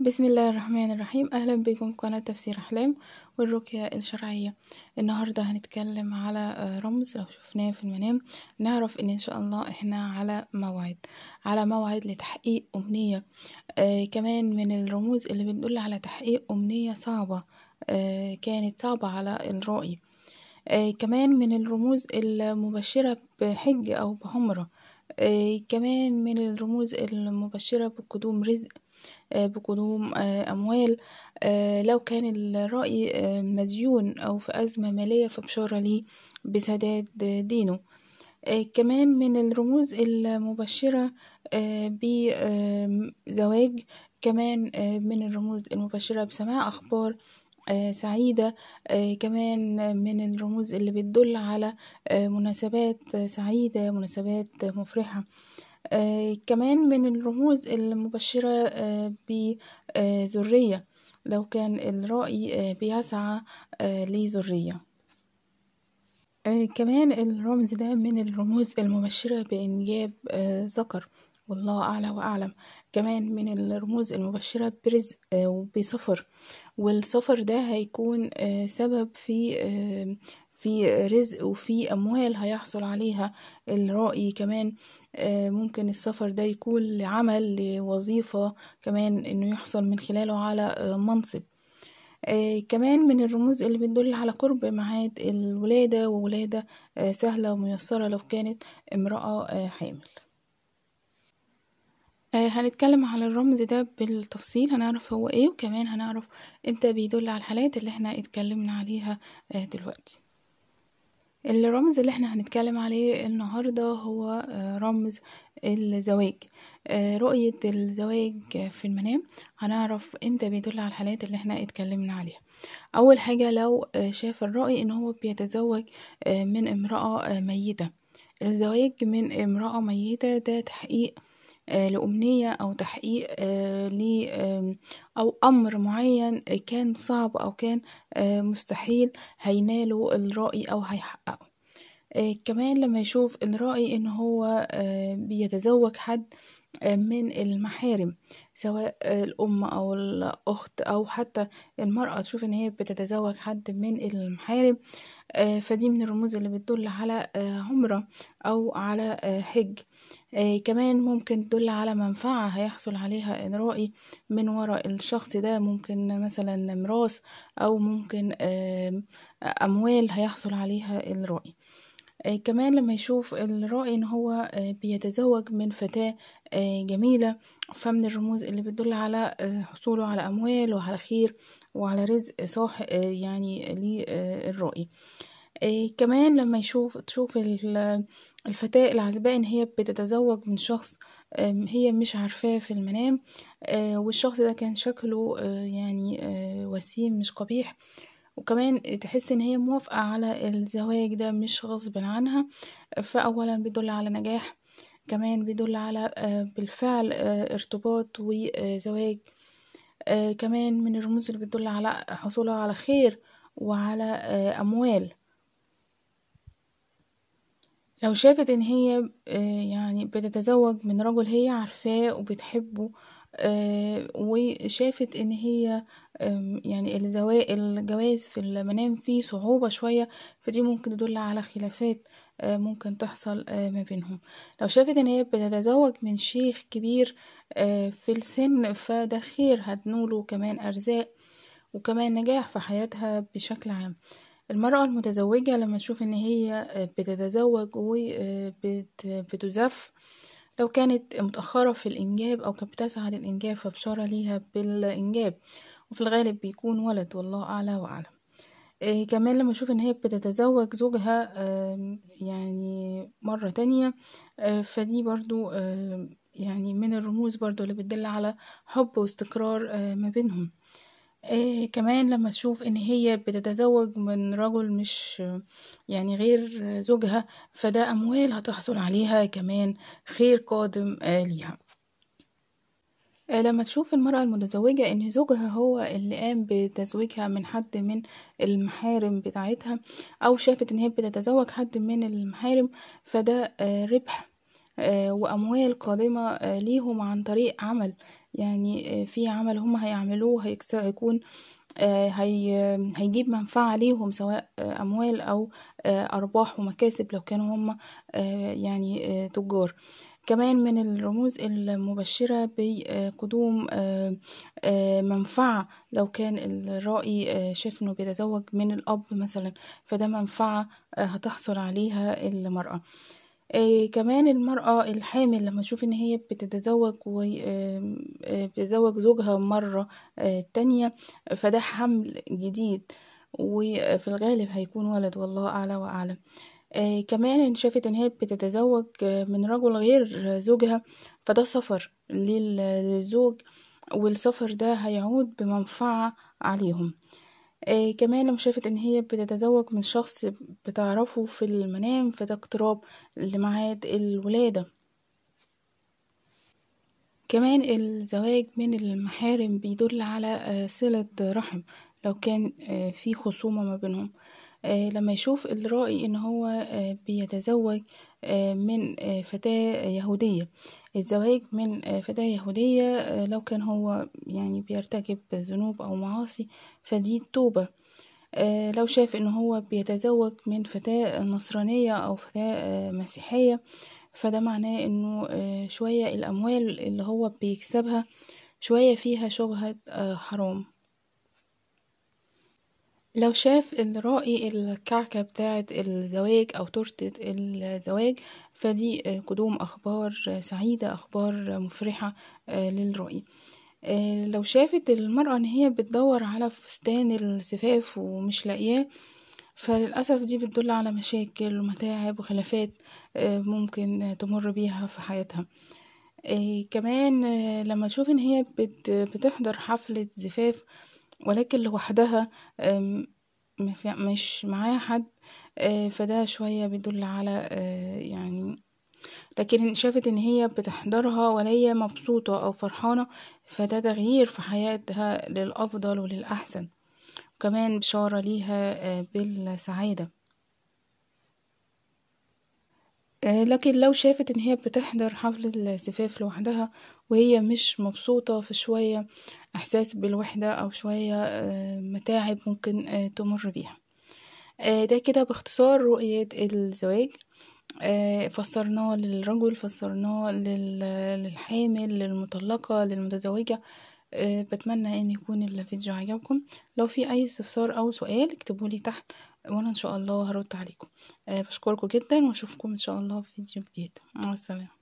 بسم الله الرحمن الرحيم أهلا بكم في قناة تفسير أحلام والرقية الشرعية النهاردة هنتكلم على آه، رمز لو شفناه في المنام نعرف إن إن شاء الله إحنا على موعد على موعد لتحقيق أمنية آه كمان من الرموز اللي بتدل على تحقيق أمنية صعبة آه كانت صعبة على الرائي آه كمان من الرموز المبشرة بحج أو بحمرة آه كمان من الرموز المبشرة بقدوم رزق آه، بقدوم آه، أموال آه، لو كان الرأي مديون أو في أزمة مالية فبشارة ليه بسداد دينه كمان من الرموز المبشرة بزواج كمان من الرموز المبشرة بسماع أخبار سعيدة كمان من الرموز اللي بتدل على مناسبات سعيدة مناسبات مفرحة آه، كمان من الرموز المبشرة آه، بذرية لو كان الرائي آه، بيسعى لذرية كمان الرمز ده من الرموز المبشرة بإنجاب ذكر والله أعلى وأعلم كمان من الرموز المبشرة برزق وبسفر والسفر ده هيكون سبب في في رزق وفي أموال هيحصل عليها الرأي كمان آه، ممكن السفر ده يكون لعمل لوظيفة كمان انه يحصل من خلاله على آه، منصب آه، كمان من الرموز اللي بتدل على قرب معاد الولادة وولادة سهلة وميسرة لو كانت امرأة حامل هنتكلم على الرمز ده بالتفصيل هنعرف هو ايه وكمان هنعرف امتى بيدل على الحالات اللي احنا اتكلمنا عليها دلوقتي الرمز اللي احنا هنتكلم عليه النهاردة هو آه، رمز الزواج آه، رؤية الزواج في المنام هنعرف امتى بيدل على الحالات اللي احنا اتكلمنا عليها اول حاجة لو آه، شاف الرأي ان هو بيتزوج من امرأة ميتة الزواج من امرأة ميتة ده تحقيق آه، لأمنية أو تحقيق آه، ل أو أمر معين آه، كان صعب أو كان مستحيل هيناله الرأي أو هيحققه آه، كمان لما يشوف إن رأي إن هو آه، بيتزوج حد آه، من المحارم سواء الأم أو الأخت أو حتى المرأة تشوف إن هي بتتزوج حد من المحارم فدي من الرموز اللي بتدل على عمرة أو على حج كمان ممكن تدل على منفعة هيحصل عليها إن رأي من وراء الشخص ده ممكن مثلا مراس أو ممكن أموال هيحصل عليها الرأي آه، كمان لما يشوف الرأي ان هو آه، بيتزوج من فتاة آه، جميلة فمن الرموز اللي بتدل على حصوله على اموال وعلى خير وعلى رزق صاح يعني للرأي كمان لما يشوف تشوف الفتاة العزباء ان هي بتتزوج من شخص هي مش عارفاه في المنام والشخص ده كان شكله يعني وسيم مش قبيح وكمان تحس ان هي موافقة على الزواج ده مش غصب عنها فأولا بيدل على نجاح كمان بيدل على آه، بالفعل آه، ارتباط وزواج آه، كمان من الرموز اللي بتدل على حصولها على خير وعلى أموال لو شافت ان هي يعني بتتزوج من رجل هي عارفاه وبتحبه آه، وشافت ان هي يعني الجواز في المنام فيه صعوبة شوية فدي ممكن تدل على خلافات آه، ممكن تحصل آه، ما بينهم لو شافت ان هي بتتزوج من شيخ كبير في السن فده خير هتنوله كمان ارزاق وكمان نجاح في حياتها بشكل عام المرأة المتزوجة لما تشوف ان هي بتتزوج وبتزف لو كانت متأخرة في الإنجاب أو كانت بتسعى للإنجاب فبشارة ليها بالإنجاب وفي الغالب بيكون ولد والله أعلى وأعلم إيه كمان لما اشوف ان هي بتتزوج زوجها يعني مرة تانية آه، فدي برضو يعني من الرموز برضو اللي بتدل على حب واستقرار آه، ما بينهم آآ آه، كمان لمّا تشوف إن هي بتتزوّج من رجل مش يعني غير زوجها، فده أموال هتحصل عليها كمان خير قادم آه، ليها. آه، لمّا تشوف المرأة المتزوّجة إن زوجها هو اللي قام بتزويجها من حد من المحارم بتاعتها أو شافت إن هي بتتزوّج حد من المحارم، فده آآ ربح. آه، وأموال قادمة آه، ليهم عن طريق عمل يعني آه، في عمل هم هيعملوه هيكون هي هيجيب منفعة ليهم سواء أموال أو أرباح ومكاسب لو كانوا هم يعني تجار كمان من الرموز المبشرة بقدوم منفعة لو كان الرائي شاف انه بيتزوج من الأب مثلا فده منفعة هتحصل عليها المرأة آه، كمان المرأة الحامل لمّا تشوف إن هي بتتزوّج و آه، آه، بتتزوّج زوجها مرّة تانية التانية، فده حَمْل جديد وفي الغالب هيكون ولد والله أعلى وأعلم. كمان إن شافت إن هي بتتزوّج من رجل غير زوجها، فده سَفَر للزوج والسَفَر ده هيعود بمنفعة عليهم. آه كمان لما شافت ان هي بتتزوج من شخص بتعرفه في المنام فده اقتراب لميعاد الولادة كمان الزواج من المحارم بيدل على آه، صلة رحم لو كان آه، في خصومة ما بينهم آه، لما يشوف الرائي ان هو آه، بيتزوج آه، من فتاة يهودية الزواج من فتاة يهودية لو كان هو يعني بيرتكب ذنوب او معاصي فدي توبة لو شاف ان هو بيتزوج من فتاة نصرانية او فتاة مسيحية فده معناه انه شوية الاموال اللي هو بيكسبها شوية فيها شبهة حرام لو شاف إن رأي الكعكة بتاعة الزواج أو تورتة الزواج فدي قدوم أخبار سعيدة أخبار مفرحة آه، للرأي آه، لو شافت المرأة إن هي بتدور على فستان الزفاف ومش لاقياه فللأسف دي بتدل على مشاكل ومتاعب وخلافات آه، ممكن تمر بيها في حياتها كمان لما تشوف إن هي بتحضر حفلة زفاف ولكن لوحدها مش معاها حد آه، فده شوية بيدل على آه، يعني لكن شافت ان هي بتحضرها وهي مبسوطة او فرحانة فده تغيير في حياتها للافضل وللاحسن وكمان بشارة ليها آه، بالسعادة آه، لكن لو شافت ان هي بتحضر حفل الزفاف لوحدها وهي مش مبسوطة في شوية احساس بالوحدة او شوية آه، متاعب ممكن آه، تمر بيها ده كده باختصار رؤية الزواج فسرناه للرجل فسرناه للحامل للمطلقة للمتزوجة بتمنى ان يكون الفيديو عجبكم لو في اي استفسار او سؤال اكتبولي تحت وانا ان شاء الله هرد عليكم أه بشكركم جدا واشوفكم ان شاء الله في فيديو جديد مع السلامه